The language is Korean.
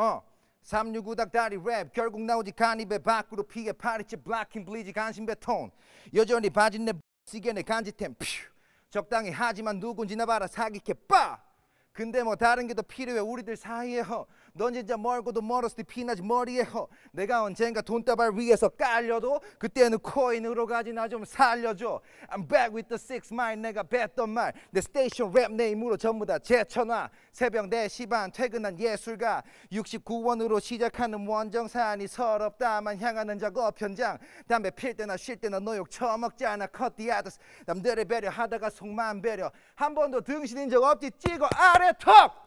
어. 369닭 다리 랩 결국 나오지 간입에 밖으로 피해 파리치 블락킹 블리지 간신배톤 여전히 바진 내 시계 내 간지템 퓨 적당히 하지만 누군 지나봐라 사기캐 빠 근데 뭐 다른 게 더 필요해 우리들 사이에요 넌 진짜 멀고도 뭐 멀었을 때 피나지 머리에요 내가 언젠가 돈다발 위에서 깔려도 그때는 코인으로 가지 나좀 살려줘 I'm back with the six mile 내가 뱉던 말내 스테이션 랩 네임으로 전부 다 제쳐놔 새벽 4시 반 퇴근한 예술가 69원으로 시작하는 원정사안이 서럽다만 향하는 작업 현장 담배 필 때나 쉴 때나 노욕 처먹지 않아 컷디 아더스 남들을 배려하다가 속만 배려 한 번도 등신인 적 없지 찍어 아래 talk